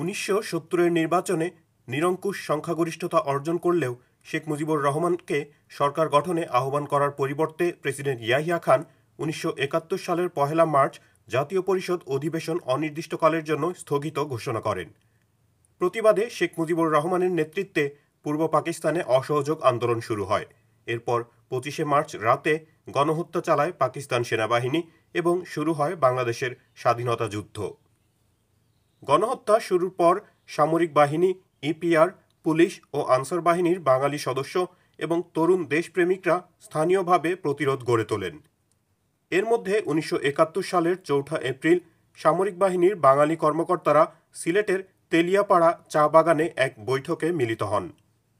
উনিশশো সত্তরের নির্বাচনে নিরঙ্কুশ সংখ্যাগরিষ্ঠতা অর্জন করলেও শেখ মুজিবুর রহমানকে সরকার গঠনে আহ্বান করার পরিবর্তে প্রেসিডেন্ট ইয়াহিয়া খান উনিশশো একাত্তর সালের পহেলা মার্চ জাতীয় পরিষদ অধিবেশন অনির্দিষ্টকালের জন্য স্থগিত ঘোষণা করেন প্রতিবাদে শেখ মুজিবুর রহমানের নেতৃত্বে পূর্ব পাকিস্তানে অসহযোগ আন্দোলন শুরু হয় এরপর পঁচিশে মার্চ রাতে গণহত্যা চালায় পাকিস্তান সেনাবাহিনী এবং শুরু হয় বাংলাদেশের স্বাধীনতা যুদ্ধ গণহত্যা শুরুর পর সামরিক বাহিনী ইপিআর পুলিশ ও আনসার বাহিনীর বাঙালি সদস্য এবং তরুণ দেশপ্রেমিকরা স্থানীয়ভাবে প্রতিরোধ গড়ে তোলেন এর মধ্যে উনিশশো সালের চৌঠা এপ্রিল সামরিক বাহিনীর বাঙালি কর্মকর্তারা সিলেটের তেলিয়াপাড়া চা বাগানে এক বৈঠকে মিলিত হন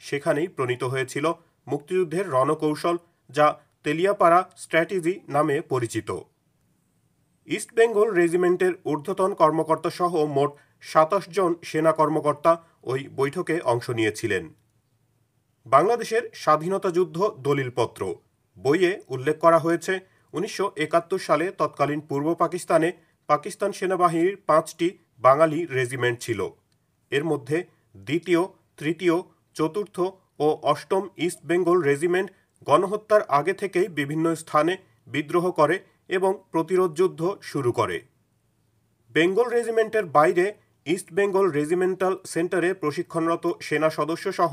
সেখানেই প্রণীত হয়েছিল মুক্তিযুদ্ধের রণকৌশল যা তেলিয়াপাড়া স্ট্র্যাটেজি নামে পরিচিত ইস্টবেঙ্গল রেজিমেন্টের ঊর্ধ্বতন কর্মকর্তা সহ মোট সাতাশ জন সেনা কর্মকর্তা ওই বৈঠকে অংশ নিয়েছিলেন বাংলাদেশের স্বাধীনতা যুদ্ধ দলিলপত্র বইয়ে উল্লেখ করা হয়েছে উনিশশো সালে তৎকালীন পূর্ব পাকিস্তানে পাকিস্তান সেনাবাহিনীর পাঁচটি বাঙালি রেজিমেন্ট ছিল এর মধ্যে দ্বিতীয় তৃতীয় চতুর্থ ও অষ্টম ইস্ট বেঙ্গল রেজিমেন্ট গণহত্যার আগে থেকেই বিভিন্ন স্থানে বিদ্রোহ করে এবং প্রতিরোধ যুদ্ধ শুরু করে বেঙ্গল রেজিমেন্টের বাইরে ইস্ট বেঙ্গল রেজিমেন্টাল সেন্টারে প্রশিক্ষণরত সেনা সদস্য সহ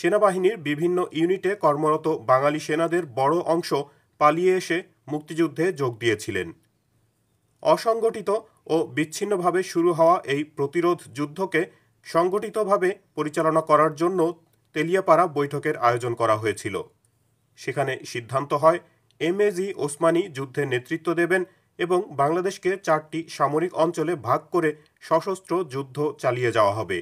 সেনাবাহিনীর বিভিন্ন ইউনিটে কর্মরত বাঙালি সেনাদের বড় অংশ পালিয়ে এসে মুক্তিযুদ্ধে যোগ দিয়েছিলেন অসংগঠিত ও বিচ্ছিন্নভাবে শুরু হওয়া এই প্রতিরোধ যুদ্ধকে সংগঠিতভাবে পরিচালনা করার জন্য তেলিয়াপাড়া বৈঠকের আয়োজন করা হয়েছিল সেখানে সিদ্ধান্ত হয় এম এজি ওসমানী যুদ্ধে নেতৃত্ব দেবেন এবং বাংলাদেশকে চারটি সামরিক অঞ্চলে ভাগ করে সশস্ত্র যুদ্ধ চালিয়ে যাওয়া হবে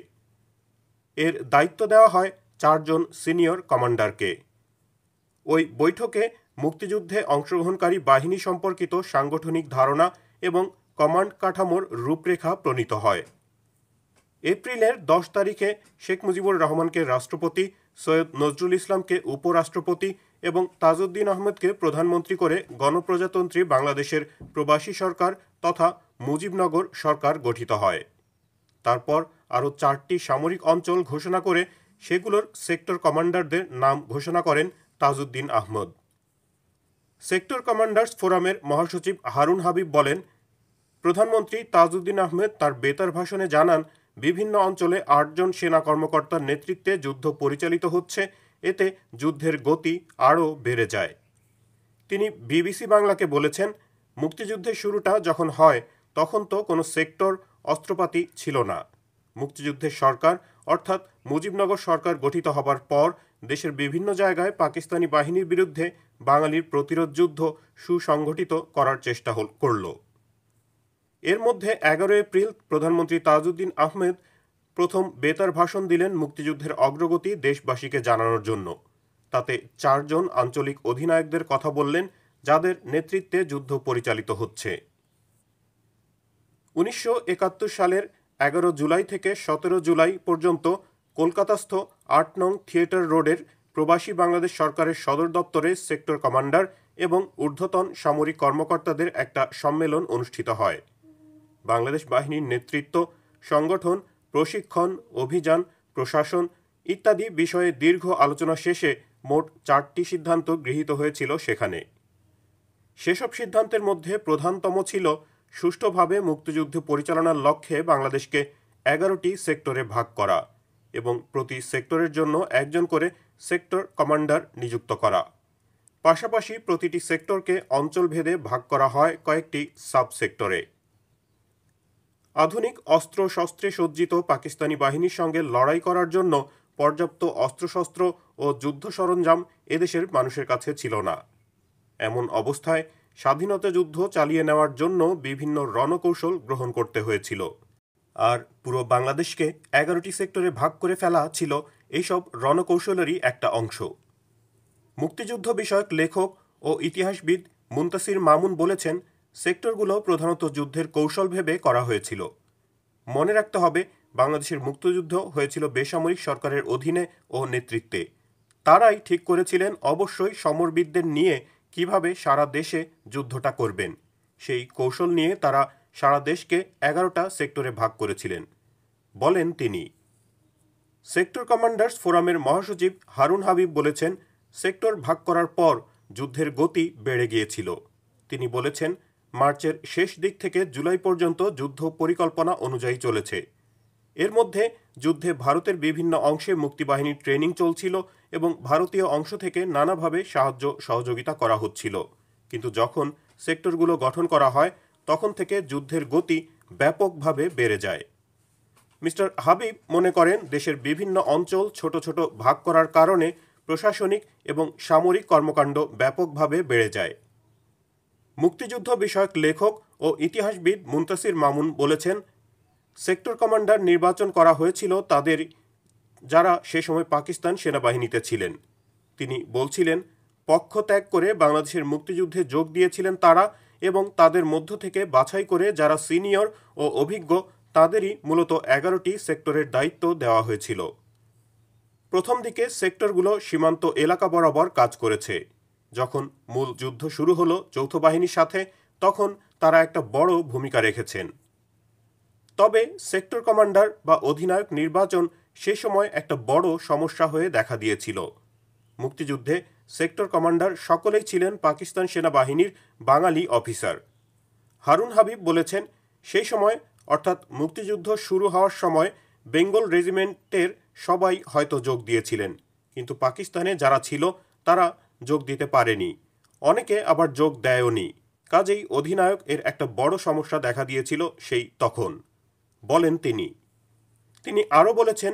এর দায়িত্ব দেওয়া হয় চারজন সিনিয়র কমান্ডারকে ওই বৈঠকে মুক্তিযুদ্ধে অংশগ্রহণকারী বাহিনী সম্পর্কিত সাংগঠনিক ধারণা এবং কমান্ড কাঠামোর রূপরেখা প্রণীত হয় এপ্রিলের দশ তারিখে শেখ মুজিবুর রহমানকে রাষ্ট্রপতি সৈয়দ নজরুল ইসলামকে উপরাষ্ট্রপতি এবং তাজউদ্দিন আহমেদকে প্রধানমন্ত্রী করে গণপ্রজাতন্ত্রী বাংলাদেশের প্রবাসী সরকার তথা মুজিবনগর সরকার গঠিত হয় তারপর আরও চারটি সামরিক অঞ্চল ঘোষণা করে সেগুলোর সেক্টর কমান্ডারদের নাম ঘোষণা করেন তাজউদ্দিন আহমদ সেক্টর কমান্ডার্স ফোরামের মহাসচিব হারুন হাবিব বলেন প্রধানমন্ত্রী তাজউদ্দিন আহমেদ তার বেতার ভাষণে জানান বিভিন্ন অঞ্চলে আটজন সেনা কর্মকর্তার নেতৃত্বে যুদ্ধ পরিচালিত হচ্ছে এতে যুদ্ধের গতি আরও বেড়ে যায় তিনি বিবিসি বাংলাকে বলেছেন মুক্তিযুদ্ধের শুরুটা যখন হয় তখন তো কোনো সেক্টর অস্ত্রপাতি ছিল না মুক্তিযুদ্ধের সরকার অর্থাৎ মুজিবনগর সরকার গঠিত হবার পর দেশের বিভিন্ন জায়গায় পাকিস্তানি বাহিনীর বিরুদ্ধে বাঙালির প্রতিরোধ যুদ্ধ সুসংগঠিত করার চেষ্টা করল এর মধ্যে এগারো এপ্রিল প্রধানমন্ত্রী তাজউদ্দিন আহমেদ প্রথম বেতার ভাষণ দিলেন মুক্তিযুদ্ধের অগ্রগতি দেশবাসীকে জানানোর জন্য তাতে চারজন আঞ্চলিক অধিনায়কদের কথা বললেন যাদের নেতৃত্বে যুদ্ধ পরিচালিত হচ্ছে উনিশশো সালের এগারো জুলাই থেকে সতেরো জুলাই পর্যন্ত কলকাতাস্থ আট নং থিয়েটার রোডের প্রবাসী বাংলাদেশ সরকারের সদর দপ্তরে সেক্টর কমান্ডার এবং ঊর্ধ্বতন সামরিক কর্মকর্তাদের একটা সম্মেলন অনুষ্ঠিত হয় বাংলাদেশ বাহিনীর নেতৃত্ব সংগঠন প্রশিক্ষণ অভিযান প্রশাসন ইত্যাদি বিষয়ে দীর্ঘ আলোচনা শেষে মোট চারটি সিদ্ধান্ত গৃহীত হয়েছিল সেখানে সেসব সিদ্ধান্তের মধ্যে প্রধানতম ছিল সুষ্ঠুভাবে মুক্তিযুদ্ধ পরিচালনার লক্ষ্যে বাংলাদেশকে এগারোটি সেক্টরে ভাগ করা এবং প্রতি সেক্টরের জন্য একজন করে সেক্টর কমান্ডার নিযুক্ত করা পাশাপাশি প্রতিটি সেক্টরকে অঞ্চলভেদে ভাগ করা হয় কয়েকটি সাব সেক্টরে আধুনিক অস্ত্র শস্ত্রে সজ্জিত পাকিস্তানি বাহিনীর সঙ্গে লড়াই করার জন্য পর্যাপ্ত অস্ত্রশস্ত্র ও যুদ্ধ সরঞ্জাম এদেশের মানুষের কাছে ছিল না এমন অবস্থায় স্বাধীনতা যুদ্ধ চালিয়ে নেওয়ার জন্য বিভিন্ন রণকৌশল গ্রহণ করতে হয়েছিল আর পুরো বাংলাদেশকে এগারোটি সেক্টরে ভাগ করে ফেলা ছিল এইসব রণকৌশলেরই একটা অংশ মুক্তিযুদ্ধ বিষয়ক লেখক ও ইতিহাসবিদ মুন্তাসির মামুন বলেছেন সেক্টরগুলো প্রধানত যুদ্ধের কৌশল ভেবে করা হয়েছিল মনে রাখতে হবে বাংলাদেশের মুক্তযুদ্ধ হয়েছিল বেসামরিক সরকারের অধীনে ও নেতৃত্বে তারাই ঠিক করেছিলেন অবশ্যই সমরবিদদের নিয়ে কিভাবে সারা দেশে যুদ্ধটা করবেন সেই কৌশল নিয়ে তারা সারা দেশকে এগারোটা সেক্টরে ভাগ করেছিলেন বলেন তিনি সেক্টর কমান্ডার্স ফোরামের মহাসচিব হারুন হাবিব বলেছেন সেক্টর ভাগ করার পর যুদ্ধের গতি বেড়ে গিয়েছিল তিনি বলেছেন মার্চের শেষ দিক থেকে জুলাই পর্যন্ত যুদ্ধ পরিকল্পনা অনুযায়ী চলেছে এর মধ্যে যুদ্ধে ভারতের বিভিন্ন অংশে মুক্তিবাহিনীর ট্রেনিং চলছিল এবং ভারতীয় অংশ থেকে নানাভাবে সাহায্য সহযোগিতা করা হচ্ছিল কিন্তু যখন সেক্টরগুলো গঠন করা হয় তখন থেকে যুদ্ধের গতি ব্যাপকভাবে বেড়ে যায় মিস্টার হাবিব মনে করেন দেশের বিভিন্ন অঞ্চল ছোট ছোট ভাগ করার কারণে প্রশাসনিক এবং সামরিক কর্মকাণ্ড ব্যাপকভাবে বেড়ে যায় মুক্তিযুদ্ধ বিষয়ক লেখক ও ইতিহাসবিদ মুন্তাসির মামুন বলেছেন সেক্টর কমান্ডার নির্বাচন করা হয়েছিল তাদের যারা সে সময় পাকিস্তান সেনাবাহিনীতে ছিলেন তিনি বলছিলেন পক্ষ ত্যাগ করে বাংলাদেশের মুক্তিযুদ্ধে যোগ দিয়েছিলেন তারা এবং তাদের মধ্য থেকে বাছাই করে যারা সিনিয়র ও অভিজ্ঞ তাদেরই মূলত এগারোটি সেক্টরের দায়িত্ব দেওয়া হয়েছিল প্রথম দিকে সেক্টরগুলো সীমান্ত এলাকা বরাবর কাজ করেছে যখন মূল যুদ্ধ শুরু হলো যৌথ বাহিনীর সাথে তখন তারা একটা বড় ভূমিকা রেখেছেন তবে সেক্টর কমান্ডার বা অধিনায়ক নির্বাচন সে সময় একটা বড় সমস্যা হয়ে দেখা দিয়েছিল মুক্তিযুদ্ধে সেক্টর কমান্ডার সকলেই ছিলেন পাকিস্তান সেনাবাহিনীর বাঙালি অফিসার হারুন হাবিব বলেছেন সেই সময় অর্থাৎ মুক্তিযুদ্ধ শুরু হওয়ার সময় বেঙ্গল রেজিমেন্টের সবাই হয়তো যোগ দিয়েছিলেন কিন্তু পাকিস্তানে যারা ছিল তারা যোগ দিতে পারেনি অনেকে আবার যোগ দেয়নি কাজেই অধিনায়ক এর একটা বড় সমস্যা দেখা দিয়েছিল সেই তখন বলেন তিনি তিনি আরও বলেছেন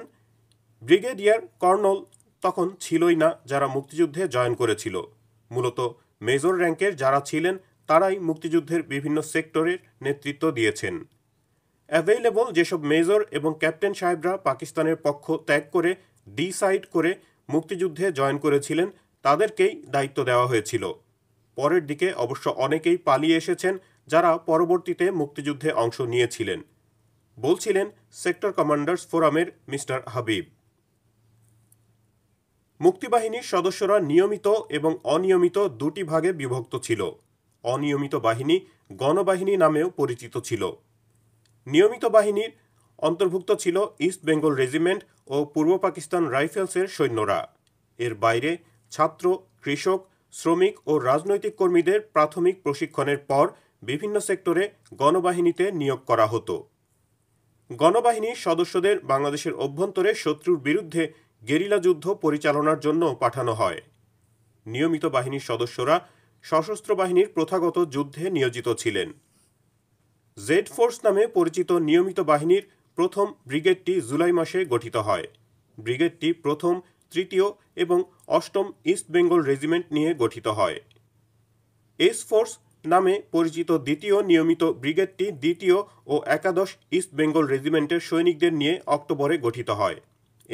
ব্রিগেডিয়ার কর্নল তখন ছিলই না যারা মুক্তিযুদ্ধে জয়েন করেছিল মূলত মেজর র্যাঙ্কের যারা ছিলেন তারাই মুক্তিযুদ্ধের বিভিন্ন সেক্টরের নেতৃত্ব দিয়েছেন অ্যাভেইলেবল যেসব মেজর এবং ক্যাপ্টেন সাহেবরা পাকিস্তানের পক্ষ ত্যাগ করে ডিসাইড করে মুক্তিযুদ্ধে জয়েন করেছিলেন তাদেরকেই দায়িত্ব দেওয়া হয়েছিল পরের দিকে অবশ্য অনেকেই পালিয়ে এসেছেন যারা পরবর্তীতে মুক্তিযুদ্ধে অংশ নিয়েছিলেন বলছিলেন সেক্টর কমান্ডার্স ফোরামের মিস্টার হাবিব মুক্তিবাহিনীর সদস্যরা নিয়মিত এবং অনিয়মিত দুটি ভাগে বিভক্ত ছিল অনিয়মিত বাহিনী গণবাহিনী নামেও পরিচিত ছিল নিয়মিত বাহিনীর অন্তর্ভুক্ত ছিল ইস্ট বেঙ্গল রেজিমেন্ট ও পূর্ব পাকিস্তান রাইফেলসের সৈন্যরা এর বাইরে ছাত্র কৃষক শ্রমিক ও রাজনৈতিক কর্মীদের প্রাথমিক প্রশিক্ষণের পর বিভিন্ন সেক্টরে গণবাহিনীতে নিয়োগ করা হতো গণবাহিনীর সদস্যদের বাংলাদেশের অভ্যন্তরে শত্রুর বিরুদ্ধে গেরিলা যুদ্ধ পরিচালনার জন্য পাঠানো হয় নিয়মিত বাহিনীর সদস্যরা সশস্ত্র বাহিনীর প্রথাগত যুদ্ধে নিয়োজিত ছিলেন জেড ফোর্স নামে পরিচিত নিয়মিত বাহিনীর প্রথম ব্রিগেডটি জুলাই মাসে গঠিত হয় ব্রিগেডটি প্রথম তৃতীয় এবং অষ্টম ইস্ট বেঙ্গল রেজিমেন্ট নিয়ে গঠিত হয় এস ফোর্স নামে পরিচিত দ্বিতীয় নিয়মিত ব্রিগেডটি দ্বিতীয় ও একাদশ ইস্ট বেঙ্গল রেজিমেন্টের সৈনিকদের নিয়ে অক্টোবরে গঠিত হয়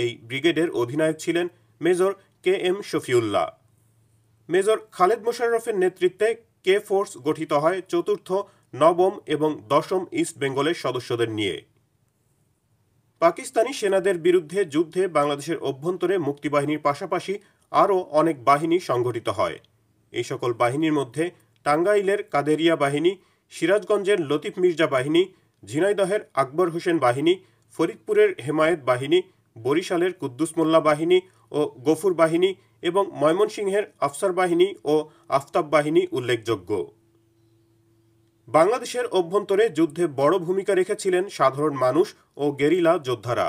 এই ব্রিগেডের অধিনায়ক ছিলেন major K M Shafiullah major Khaled মোশাররফের নেতৃত্বে কে ফোর্স গঠিত হয় চতুর্থ নবম এবং দশম ইস্ট বেঙ্গলের সদস্যদের নিয়ে পাকিস্তানি সেনাদের বিরুদ্ধে যুদ্ধে বাংলাদেশের অভ্যন্তরে মুক্তিবাহিনীর পাশাপাশি আরও অনেক বাহিনী সংগঠিত হয় এই সকল বাহিনীর মধ্যে টাঙ্গাইলের কাদেরিয়া বাহিনী সিরাজগঞ্জের লতিফ মির্জা বাহিনী ঝিনাইদহের আকবর হোসেন বাহিনী ফরিদপুরের হেমায়েত বাহিনী বরিশালের কুদ্দুস মোল্লা বাহিনী ও গফুর বাহিনী এবং ময়মনসিংহের আফসার বাহিনী ও আফতাব বাহিনী উল্লেখযোগ্য বাংলাদেশের অভ্যন্তরে যুদ্ধে বড় ভূমিকা রেখেছিলেন সাধারণ মানুষ ও গেরিলা যোদ্ধারা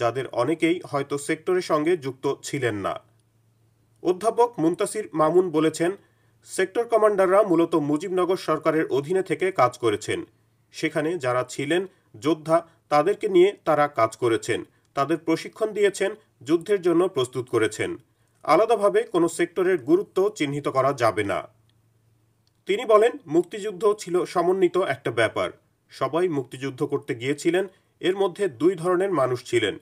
যাদের অনেকেই হয়তো সেক্টরের সঙ্গে যুক্ত ছিলেন না অধ্যাপক মুন্তাসির মামুন বলেছেন সেক্টর কমান্ডাররা মূলত মুজিবনগর সরকারের অধীনে থেকে কাজ করেছেন সেখানে যারা ছিলেন যোদ্ধা তাদেরকে নিয়ে তারা কাজ করেছেন তাদের প্রশিক্ষণ দিয়েছেন যুদ্ধের জন্য প্রস্তুত করেছেন আলাদাভাবে কোনো সেক্টরের গুরুত্ব চিহ্নিত করা যাবে না তিনি বলেন মুক্তিযুদ্ধ ছিল সমন্বিত একটা ব্যাপার সবাই মুক্তিযুদ্ধ করতে গিয়েছিলেন এর মধ্যে দুই ধরনের মানুষ ছিলেন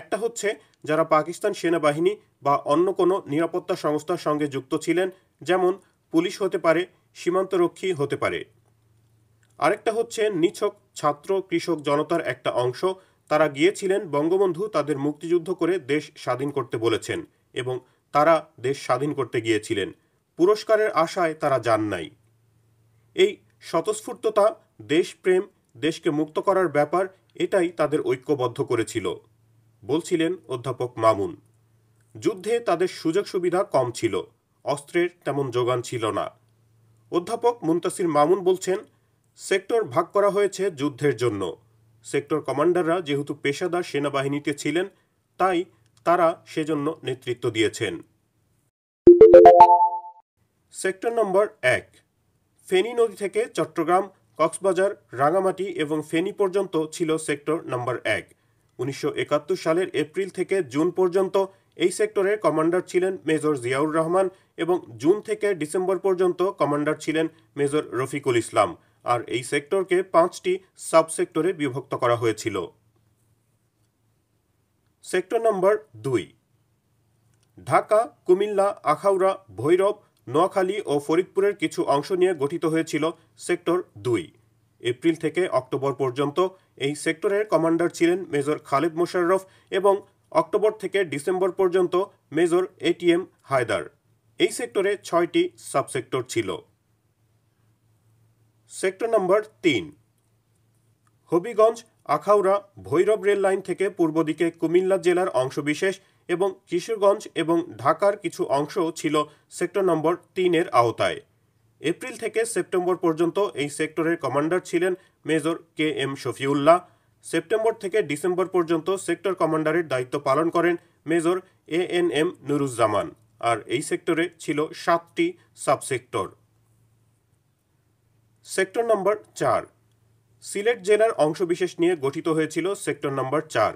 একটা হচ্ছে যারা পাকিস্তান সেনাবাহিনী বা অন্য কোনো নিরাপত্তা সংস্থার সঙ্গে যুক্ত ছিলেন যেমন পুলিশ হতে পারে সীমান্তরক্ষী হতে পারে আরেকটা হচ্ছে নিছক ছাত্র কৃষক জনতার একটা অংশ তারা গিয়েছিলেন বঙ্গবন্ধু তাদের মুক্তিযুদ্ধ করে দেশ স্বাধীন করতে বলেছেন এবং তারা দেশ স্বাধীন করতে গিয়েছিলেন পুরস্কারের আশায় তারা যান নাই এই স্বতঃস্ফূর্ততা দেশপ্রেম দেশকে মুক্ত করার ব্যাপার এটাই তাদের ঐক্যবদ্ধ করেছিল বলছিলেন অধ্যাপক মামুন যুদ্ধে তাদের সুযোগ সুবিধা কম ছিল অস্ত্রের তেমন যোগান ছিল না অধ্যাপক মুন্তাসির মামুন বলছেন সেক্টর ভাগ করা হয়েছে যুদ্ধের জন্য সেক্টর কমান্ডাররা যেহেতু পেশাদার সেনাবাহিনীতে ছিলেন তাই তারা সেজন্য নেতৃত্ব দিয়েছেন সেক্টর নম্বর এক ফেনী নদী থেকে চট্টগ্রাম কক্সবাজার রাঙামাটি এবং ফেনী পর্যন্ত ছিল সেক্টর নম্বর এক উনিশশো সালের এপ্রিল থেকে জুন পর্যন্ত এই সেক্টরের কমান্ডার ছিলেন মেজর জিয়াউর রহমান এবং জুন থেকে ডিসেম্বর পর্যন্ত কমান্ডার ছিলেন মেজর রফিকুল ইসলাম আর এই সেক্টরকে পাঁচটি সাব সেক্টরে বিভক্ত করা হয়েছিল সেক্টর নম্বর দুই ঢাকা কুমিল্লা আখাউড়া ভৈরব নোয়াখালী ও ফরিদপুরের কিছু অংশ নিয়ে গঠিত হয়েছিল সেক্টর দুই এপ্রিল থেকে অক্টোবর পর্যন্ত এই সেক্টরের কমান্ডার ছিলেন মেজর খালেদ মোশাররফ এবং অক্টোবর থেকে ডিসেম্বর পর্যন্ত মেজর এটিএম হায়দার এই সেক্টরে ছয়টি সাবসেক্টর ছিল সেক্টর নম্বর তিন হবিগঞ্জ আখাউড়া ভৈরব রেল লাইন থেকে পূর্ব দিকে কুমিল্লা জেলার অংশবিশেষ এবং কিশোরগঞ্জ এবং ঢাকার কিছু অংশ ছিল সেক্টর নম্বর তিনের আওতায় এপ্রিল থেকে সেপ্টেম্বর পর্যন্ত এই সেক্টরের কমান্ডার ছিলেন major K M Shafiullah September থেকে ডিসেম্বর পর্যন্ত সেক্টর কমান্ডারের দায়িত্ব পালন করেন major A N M Nuruzzaman আর এই সেক্টরে ছিল সাতটি সাবসেক্টর সেক্টর নম্বর চার সিলেট জেলার অংশবিশেষ নিয়ে গঠিত হয়েছিল সেক্টর নম্বর চার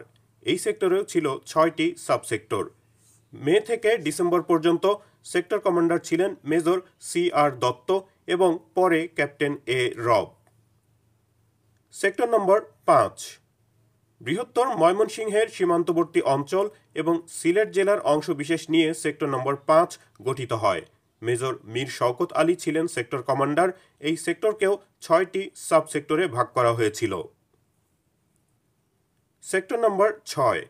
এই সেক্টরেও ছিল ছয়টি সাবসেক্টর মে থেকে ডিসেম্বর পর্যন্ত সেক্টর কমান্ডার ছিলেন মেজর সি আর দত্ত এবং পরে ক্যাপ্টেন এ রব সেক্টর নম্বর পাঁচ বৃহত্তর ময়মনসিংহের সীমান্তবর্তী অঞ্চল এবং সিলেট জেলার অংশ বিশেষ নিয়ে সেক্টর নম্বর পাঁচ গঠিত হয় মেজর মীর শওকত আলী ছিলেন সেক্টর কমান্ডার এই সেক্টরকেও ছয়টি সাবসেক্টরে ভাগ করা হয়েছিল সেক্টর নম্বর ছয়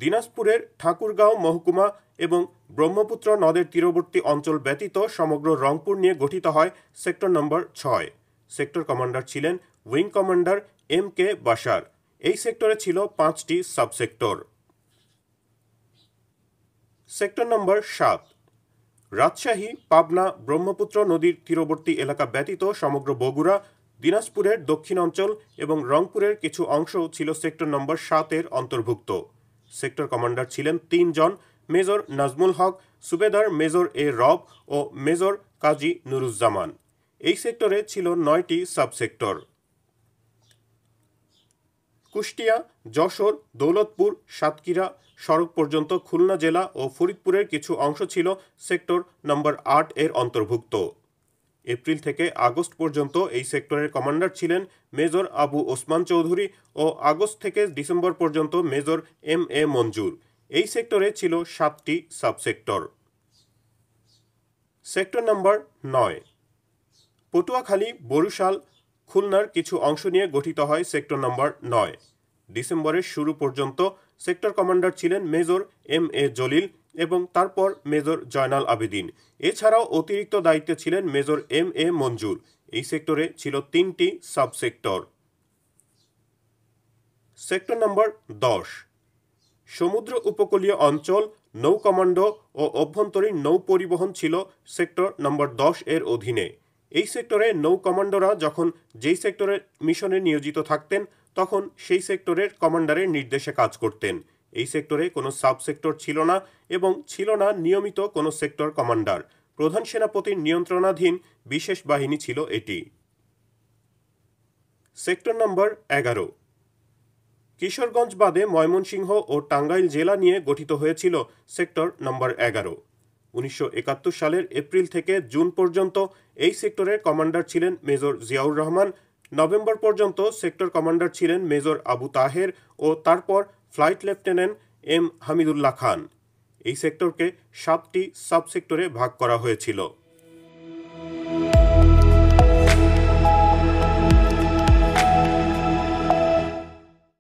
দিনাজপুরের ঠাকুরগাঁও মহকুমা এবং ব্রহ্মপুত্র নদের তীরবর্তী অঞ্চল ব্যতীত সমগ্র রংপুর নিয়ে গঠিত হয় সেক্টর নম্বর ছয় সেক্টর কমান্ডার ছিলেন wing commander M K Bashar এই সেক্টরে ছিল পাঁচটি সাবসেক্টর সেক্টর নম্বর সাত রাজশাহী পাবনা ব্রহ্মপুত্র নদীর তীরবর্তী এলাকা ব্যতীত সমগ্র বগুড়া দিনাজপুরের দক্ষিণ অঞ্চল এবং রংপুরের কিছু অংশ ছিল সেক্টর নম্বর সাতের অন্তর্ভুক্ত সেক্টর কমান্ডার ছিলেন তিনজন মেজর নাজমুল হক সুবেদার মেজর এ রব ও মেজর কাজী নুরুজ্জামান এই সেক্টরে ছিল নয়টি সাবসেক্টর কুষ্টিয়া যশোর দৌলতপুর সাতক্ষীরা সড়ক পর্যন্ত খুলনা জেলা ও ফরিদপুরের কিছু অংশ ছিল সেক্টর নম্বর আট এর অন্তর্ভুক্ত এপ্রিল থেকে আগস্ট পর্যন্ত এই সেক্টরের কমান্ডার ছিলেন মেজর আবু ওসমান চৌধুরী ও আগস্ট থেকে ডিসেম্বর পর্যন্ত মেজর এম এ মঞ্জুর এই সেক্টরে ছিল সাতটি সাবসেক্টর সেক্টর নাম্বার নয় পটুয়াখালী বরুশাল খুলনার কিছু অংশ নিয়ে গঠিত হয় সেক্টর নাম্বার নয় ডিসেম্বরের শুরু পর্যন্ত সেক্টর কমান্ডার ছিলেন মেজর এম এ জলিল এবং তারপর মেজর জয়নাল আবেদিন এছাড়াও অতিরিক্ত দায়িত্বে ছিলেন মেজর এম এ মঞ্জুর এই সেক্টরে ছিল তিনটি সাবসেক্টর সেক্টর নম্বর দশ সমুদ্র উপকূলীয় অঞ্চল নৌ কমান্ডো ও অভ্যন্তরীণ নৌ পরিবহন ছিল সেক্টর নম্বর দশ এর অধীনে এই সেক্টরে নৌ কমান্ডোরা যখন যেই সেক্টরের মিশনে নিয়োজিত থাকতেন তখন সেই সেক্টরের কমান্ডারের নির্দেশে কাজ করতেন এই সেক্টরে কোনো সাব সেক্টর ছিল না এবং ছিল না নিয়মিত কোনো সেক্টর কমান্ডার প্রধান সেনাপতির নিয়ন্ত্রণাধীন বিশেষ বাহিনী ছিল এটি সেক্টর নম্বর এগারো কিশোরগঞ্জ বাদে ময়মনসিংহ ও টাঙ্গাইল জেলা নিয়ে গঠিত হয়েছিল সেক্টর নম্বর এগারো উনিশশো সালের এপ্রিল থেকে জুন পর্যন্ত এই সেক্টরের কমান্ডার ছিলেন মেজর জিয়াউর রহমান নভেম্বর পর্যন্ত সেক্টর কমান্ডার ছিলেন মেজর আবু তাহের ও তারপর flight lieutenant M Hamidullah Khan এই সেক্টরকে সাতটি সাবসেক্টরে ভাগ করা হয়েছিল